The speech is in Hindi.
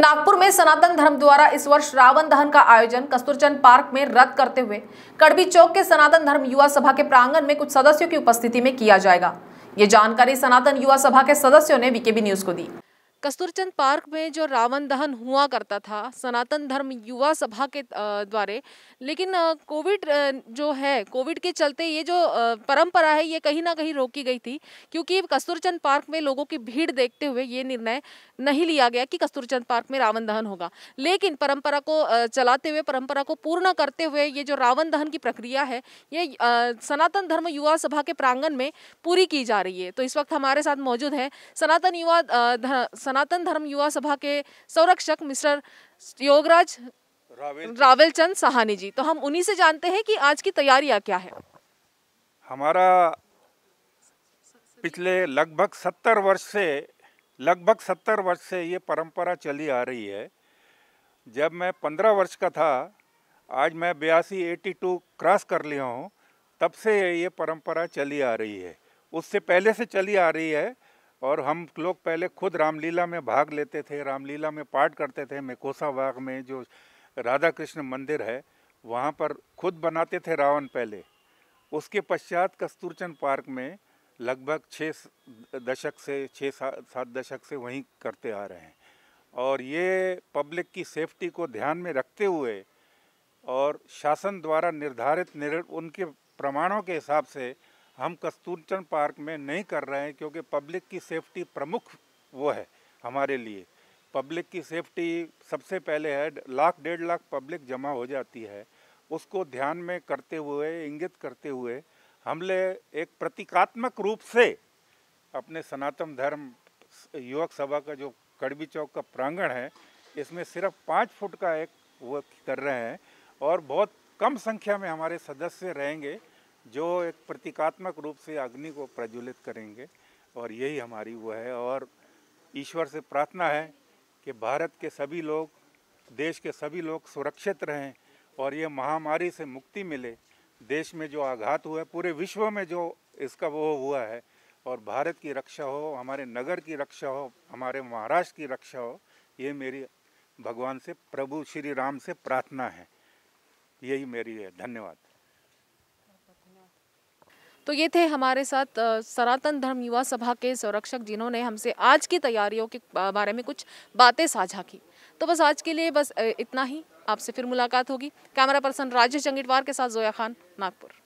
नागपुर में सनातन धर्म द्वारा इस वर्ष रावण दहन का आयोजन कस्तूरचंद पार्क में रद्द करते हुए कड़बी चौक के सनातन धर्म युवा सभा के प्रांगण में कुछ सदस्यों की उपस्थिति में किया जाएगा ये जानकारी सनातन युवा सभा के सदस्यों ने वीकेबी न्यूज को दी कस्तूरचंद पार्क में जो रावण दहन हुआ करता था सनातन धर्म युवा सभा के द्वारे लेकिन कोविड जो है कोविड के चलते ये जो परंपरा है ये कहीं ना कहीं रोकी गई थी क्योंकि कस्तूरचंद पार्क में लोगों की भीड़ देखते हुए ये निर्णय नहीं लिया गया कि कस्तूरचंद पार्क में रावण दहन होगा लेकिन परंपरा को चलाते हुए परंपरा को पूर्ण करते हुए ये जो रावण दहन की प्रक्रिया है ये सनातन धर्म युवा सभा के प्रांगण में पूरी की जा रही है तो इस वक्त हमारे साथ मौजूद है सनातन युवा सनातन धर्म युवा सभा के संरक्षक मिस्टर योगराज चंद सहानी जी तो हम उन्हीं से जानते हैं कि आज की तैयारियां क्या है हमारा पिछले लगभग सत्तर वर्ष से लगभग सत्तर वर्ष से ये परंपरा चली आ रही है जब मैं पंद्रह वर्ष का था आज मैं बयासी एटी टू क्रॉस कर लिया हूँ तब से ये परंपरा चली आ रही है उससे पहले से चली आ रही है और हम लोग पहले खुद रामलीला में भाग लेते थे रामलीला में पाठ करते थे मेकोसा बाग में जो राधा कृष्ण मंदिर है वहाँ पर खुद बनाते थे रावण पहले उसके पश्चात कस्तूरचंद पार्क में लगभग छः दशक से छः सात दशक से वहीं करते आ रहे हैं और ये पब्लिक की सेफ्टी को ध्यान में रखते हुए और शासन द्वारा निर्धारित निर् उनके प्रमाणों के हिसाब से हम कस्तूरचंद पार्क में नहीं कर रहे हैं क्योंकि पब्लिक की सेफ्टी प्रमुख वो है हमारे लिए पब्लिक की सेफ्टी सबसे पहले है लाख डेढ़ लाख पब्लिक जमा हो जाती है उसको ध्यान में करते हुए इंगित करते हुए हमले एक प्रतीकात्मक रूप से अपने सनातन धर्म युवक सभा का जो कड़बी चौक का प्रांगण है इसमें सिर्फ पाँच फुट का एक वो कर रहे हैं और बहुत कम संख्या में हमारे सदस्य रहेंगे जो एक प्रतीकात्मक रूप से अग्नि को प्रज्वलित करेंगे और यही हमारी वो है और ईश्वर से प्रार्थना है कि भारत के सभी लोग देश के सभी लोग सुरक्षित रहें और ये महामारी से मुक्ति मिले देश में जो आघात हुआ है पूरे विश्व में जो इसका वो हुआ है और भारत की रक्षा हो हमारे नगर की रक्षा हो हमारे महाराष्ट्र की रक्षा हो ये मेरी भगवान से प्रभु श्री राम से प्रार्थना है यही मेरी है धन्यवाद तो ये थे हमारे साथ सनातन धर्म युवा सभा के संरक्षक जिन्होंने हमसे आज की तैयारियों के बारे में कुछ बातें साझा की तो बस आज के लिए बस इतना ही आपसे फिर मुलाकात होगी कैमरा पर्सन राजेश जंगिटवार के साथ जोया खान नागपुर